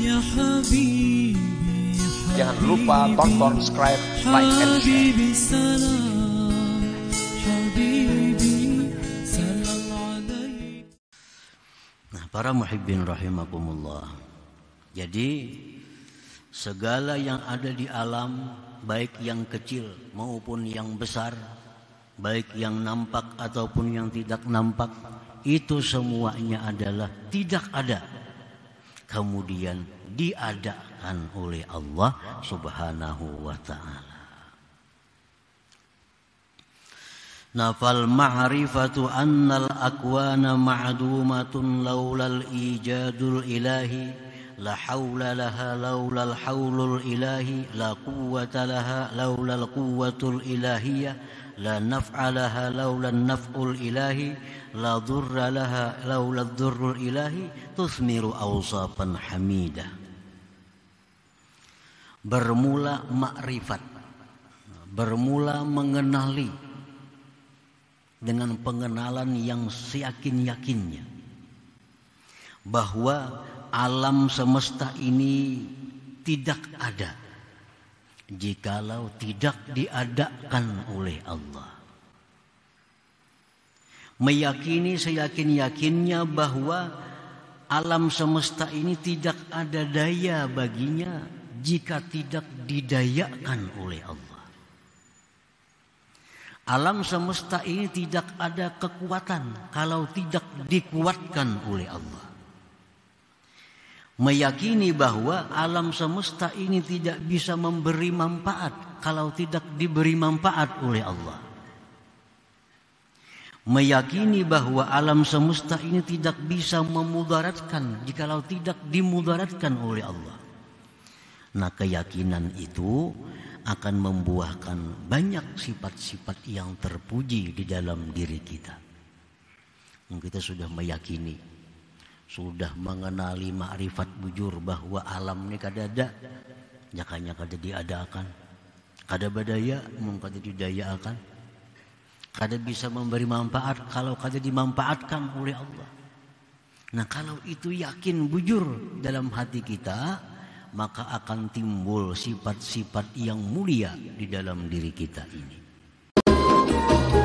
Ya Jangan lupa tonton, subscribe, like, and share. Nah, para muhibbin rahimakumullah. Jadi segala yang ada di alam baik yang kecil maupun yang besar, baik yang nampak ataupun yang tidak nampak, itu semuanya adalah tidak ada kemudian diadakan oleh Allah Subhanahu wa taala. Nafal ma'rifatu annal akwana ma'dumatun laulal ijadul ilahi La haula laha لولا haulul ilahi La قوة laha لولا القوة الإلهية La naf'a laha لولا naf'ul ilahi La dhurra laha لولا dhurrul ilahi تثمر awsafan حميدة Bermula makrifat Bermula mengenali Dengan pengenalan yang seyakin-yakinnya Bahwa alam semesta ini tidak ada jikalau tidak diadakan oleh Allah. Meyakini seyakin-yakinnya bahwa alam semesta ini tidak ada daya baginya jika tidak didayakan oleh Allah. Alam semesta ini tidak ada kekuatan kalau tidak dikuatkan oleh Allah meyakini bahwa alam semesta ini tidak bisa memberi manfaat kalau tidak diberi manfaat oleh Allah. Meyakini bahwa alam semesta ini tidak bisa memudaratkan jikalau tidak dimudaratkan oleh Allah. Nah, keyakinan itu akan membuahkan banyak sifat-sifat yang terpuji di dalam diri kita. Kita sudah meyakini sudah mengenali makrifat bujur bahwa alam ini ada nyakanya kada diadakan kada badaya mung kada didayakan akan kada bisa memberi manfaat kalau kada dimanfaatkan oleh Allah nah kalau itu yakin bujur dalam hati kita maka akan timbul sifat-sifat yang mulia di dalam diri kita ini.